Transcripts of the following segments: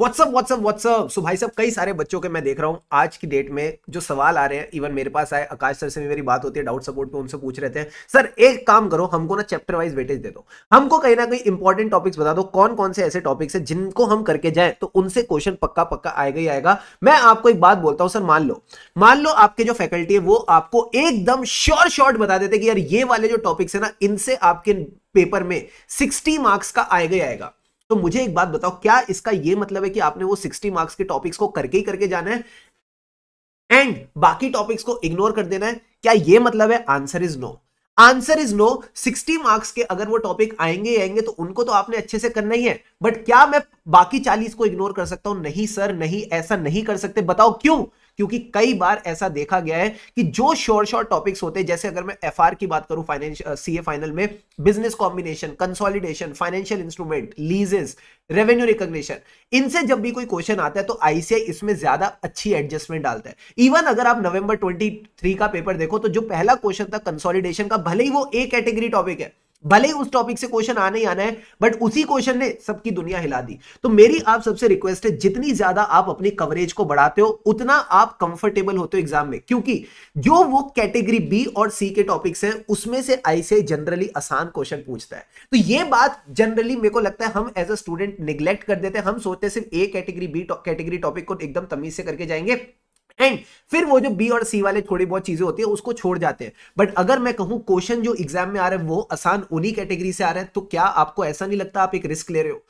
WhatsApp WhatsApp WhatsApp सो भाई साहब कई सारे बच्चों के मैं देख रहा हूँ आज की डेट में जो सवाल आ रहे हैं इवन मेरे पास आए आकाश सर से भी मेरी बात होती है डाउट सपोर्ट पे उनसे पूछ रहे हैं सर एक काम करो हमको ना चैप्टर वाइज वेटेज दे दो हमको कहीं ना कहीं इंपॉर्टेंट टॉपिक्स बता दो कौन कौन से ऐसे टॉपिक्स है जिनको हम करके जाए तो उनसे क्वेश्चन पक्का पक्का आएगा ही आएगा मैं आपको एक बात बोलता हूँ सर मान लो मान लो आपके जो फैकल्टी है वो आपको एकदम श्योर शॉर्ट बता देते कि यार ये वाले जो टॉपिक्स है ना इनसे आपके पेपर में सिक्सटी मार्क्स का आएगा ही आएगा तो मुझे एक बात बताओ क्या इसका यह मतलब है कि आपने वो 60 मार्क्स के टॉपिक्स को करके ही करके जाना है एंड बाकी टॉपिक्स को इग्नोर कर देना है क्या यह मतलब है answer is no answer is no 60 marks के अगर वो टॉपिक आएंगे आएंगे तो उनको तो आपने अच्छे से करना ही है बट क्या मैं बाकी 40 को इग्नोर कर सकता हूं नहीं सर नहीं ऐसा नहीं कर सकते बताओ क्यों क्योंकि कई बार ऐसा देखा गया है कि जो शॉर्ट शॉर्ट टॉपिक्स होते हैं जैसे अगर मैं एफ की बात करूं फाइनेंशियल सी फाइनल में business combination consolidation financial instrument leases revenue recognition इनसे जब भी कोई क्वेश्चन आता है तो आईसीआई इसमें ज्यादा अच्छी एडजस्टमेंट डालता है इवन अगर आप नवंबर ट्वेंटी का पेपर देखो तो जो पहला क्वेश्चन था कंसोलिडेशन का भले ही वो ए कैटेगरी टॉपिक है भले उस टॉपिक से क्वेश्चन आने ही आना है बट उसी क्वेश्चन ने सबकी दुनिया हिला दी तो मेरी आप सबसे रिक्वेस्ट है जितनी ज्यादा आप अपनी कवरेज को बढ़ाते हो उतना आप कंफर्टेबल होते हो एग्जाम में क्योंकि जो वो कैटेगरी बी और सी के टॉपिक्स हैं उसमें से ऐसे जनरली आसान क्वेश्चन पूछता है तो ये बात जनरली मेरे को लगता है हम एज अ स्टूडेंट निग्लेक्ट कर देते हैं हम सोचते सिर्फ A category B category topic को एकदम तमीज से करके जाएंगे एंड फिर वो जो बी और सी वाले थोड़ी बहुत चीजें होती है उसको छोड़ जाते हैं बट अगर मैं कहूं क्वेश्चन जो एग्जाम में आ रहे हैं वो आसान उन्हीं कैटेगरी से आ रहे हैं तो क्या आपको ऐसा नहीं लगता आप एक रिस्क ले रहे हो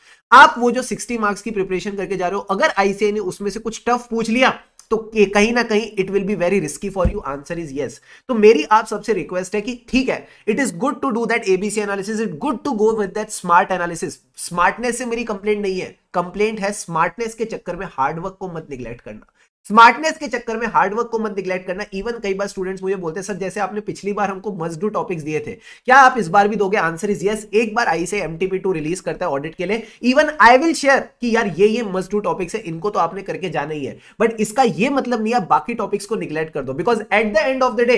आप वो जो सिक्सटी मार्क्स की प्रिपरेशन करके जा रहे हो अगर आईसीआई ने उसमें से कुछ टफ पूछ लिया तो कहीं ना कहीं it will be very risky for you answer is yes तो मेरी आप सबसे रिक्वेस्ट है कि ठीक है it is good to do that ABC analysis it good to go with that smart analysis smartness से मेरी कंप्लेंट नहीं है कंप्लेंट है स्मार्टनेस के चक्कर में हार्डवर्क को मत निग्लेक्ट करना स्मार्टनेस के चक्कर में हार्डवर्क को मत निग्लेक्ट करना इवन कई बार स्टूडेंट्स मुझे बोलते हैं सर जैसे आपने पिछली बार हमको मस्ट डू टॉपिक्स दिए थे क्या आप इस बार भी दोगे आंसर इज यस एक बार आई से एमटीपी टू रिलीज करता है ऑडिट के लिए इवन आई विल शेयर कि यार ये ये मस्ट डू टॉपिक्स है इनको तो आपने करके जाना ही है बट इसका ये मतलब नहीं आप बाकी टॉपिक्स को निग्लेक्ट कर दो because at the end of the day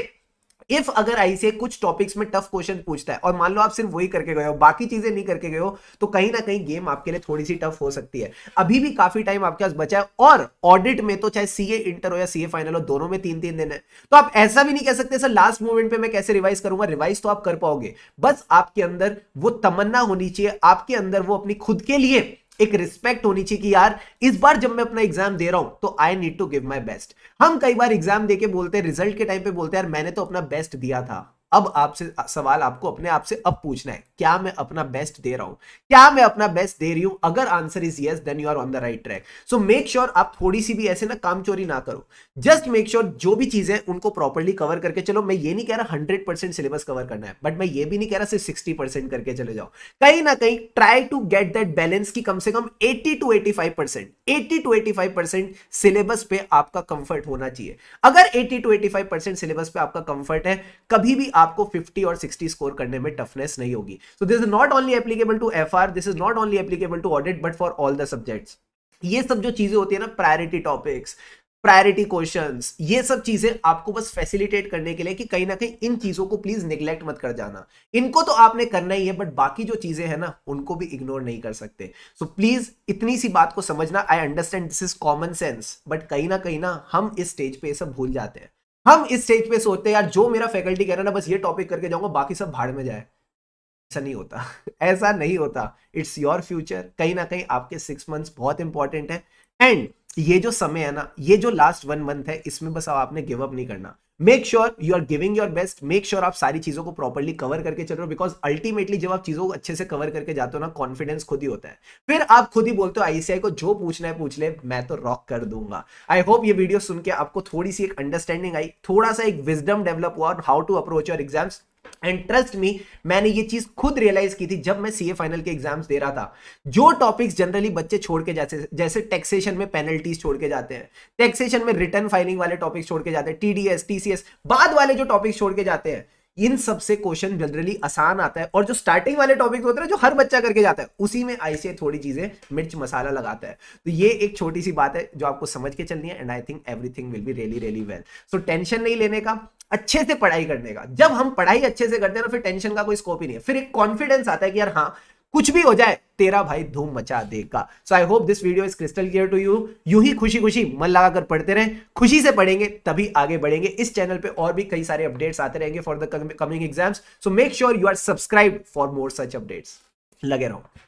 if अगर आईसीए कुछ टॉपिक्स में टफ क्वेश्चन पूछता है और मान लो आप सिर्फ वही करके गए हो बाकी चीजें नहीं करके गए हो तो कहीं ना कहीं गेम आपके लिए थोड़ी सी टफ हो सकती है अभी भी काफी टाइम आपके पास बचा है और ऑडिट में तो चाहे सीए इंटर हो या सीए फाइनल हो दोनों में तीन तीन दिन है तो आप ऐसा भी नहीं कह सकते सर लास्ट मोमेंट पे मैं कैसे रिवाइज करूंगा रिवाइज तो आप कर पाओगे बस आपके अंदर वो तमन्ना होनी चाहिए आपके अंदर वो अपनी खुद के लिए एक रिस्पेक्ट होनी चाहिए कि यार इस बार जब मैं अपना एग्जाम दे रहा हूं तो I need to give my best हम कई बार एग्जाम देके बोलते हैं रिजल्ट के टाइम पे बोलते हैं यार मैंने तो अपना बेस्ट दिया था अब आपसे सवाल आपको अपने आप से अब पूछना है क्या मैं अपना बेस्ट दे रहा हूं क्या मैं अपना बेस्ट दे रही हूं अगर answer is yes then you are on the right track so make sure आप थोड़ी सी भी ऐसे ना काम चोरी ना करो जस्ट मेक श्योर जो भी चीजें उनको प्रॉपरली कवर करके चलो मैं ये नहीं कह रहा हंड्रेड परसेंट सिलेबस कवर करना है बट मैं ये भी नहीं कह रहा सिर्फ सिक्सटी परसेंट करके चले जाओ कहीं ना कहीं try to get that balance की कम से कम eighty two eighty five percent eighty two eighty five percent syllabus पे आपका कंफर्ट होना चाहिए अगर eighty two eighty five percent syllabus पे आपका कंफर्ट है कभी भी आप आपको 50 और 60 स्कोर करने में टफनेस नहीं होगी so this is not only applicable to F R this is not only applicable to audit but for all the subjects ये सब जो चीजें होती है ना प्रायोरिटी टॉपिक्स प्रायोरिटी क्वेश्चन ये सब चीजें आपको बस फैसिलिटेट करने के लिए कि कहीं ना कहीं इन चीजों को प्लीज निग्लेक्ट मत कर जाना इनको तो आपने करना ही है बट बाकी जो चीजें हैं ना उनको भी इग्नोर नहीं कर सकते सो so, प्लीज इतनी सी बात को समझना I understand this is common sense but कहीं ना कहीं ना हम इस स्टेज पे सब भूल जाते हैं हम इस स्टेज पे सोचते हैं यार जो मेरा फैकल्टी कह रहा है ना बस ये टॉपिक करके जाऊंगा बाकी सब भाड़ में जाए ऐसा नहीं होता ऐसा नहीं होता इट्स योर फ्यूचर कहीं ना कहीं आपके सिक्स मंथ्स बहुत इंपॉर्टेंट है एंड ये जो समय है ना ये जो लास्ट वन मंथ है इसमें बस अब आपने गिव अप नहीं करना make sure you are giving your best make sure आप सारी चीजों को प्रॉपरली कवर करके चल रहे हो बिकॉज अल्टीमेटली जब आप चीजों को अच्छे से कवर करके जाते हो ना कॉन्फिडेंस खुद ही होता है फिर आप खुद ही बोलते हो आईसीआई को जो पूछना है पूछ ले मैं तो रॉक कर दूंगा आई होप ये वीडियो सुन के आपको थोड़ी सी एक अंडरस्टैंडिंग आई थोड़ा सा एक विजडम डेवलप हुआ और how to approach your exams and trust me मैंने ये चीज खुद रियलाइज की थी जब मैं सीए फाइनल के एग्जाम्स दे रहा था जो टॉपिक्स जनरली बच्चे छोड़ के जैसे जैसे टैक्सेशन में पेनल्टीज छोड़ के जाते हैं टैक्सेशन में रिटर्न फाइलिंग वाले टॉपिक्स छोड़ के जाते हैं टीडीएस टीसीएस बाद वाले जो टॉपिक्स छोड़ के जाते हैं इन सबसे क्वेश्चन जनरली आसान आता है और जो स्टार्टिंग वाले टॉपिक होते हैं जो हर बच्चा करके जाता है उसी में ऐसे थोड़ी चीजें मिर्च मसाला लगाता है तो ये एक छोटी सी बात है जो आपको समझ के चलनी है and I think everything will be really really well so tension नहीं लेने का अच्छे से पढ़ाई करने का जब हम पढ़ाई अच्छे से करते हैं ना तो फिर टेंशन का कोई स्कोप ही नहीं है फिर एक कॉन्फिडेंस आता है कि यार हाँ कुछ भी हो जाए तेरा भाई धूम मचा देगा so I hope this video is crystal clear to you यू ही खुशी खुशी मन लगाकर पढ़ते रहें खुशी से पढ़ेंगे तभी आगे बढ़ेंगे इस चैनल पे और भी कई सारे अपडेट्स आते रहेंगे for the coming exams so make sure you are subscribe for more such updates लगे रहो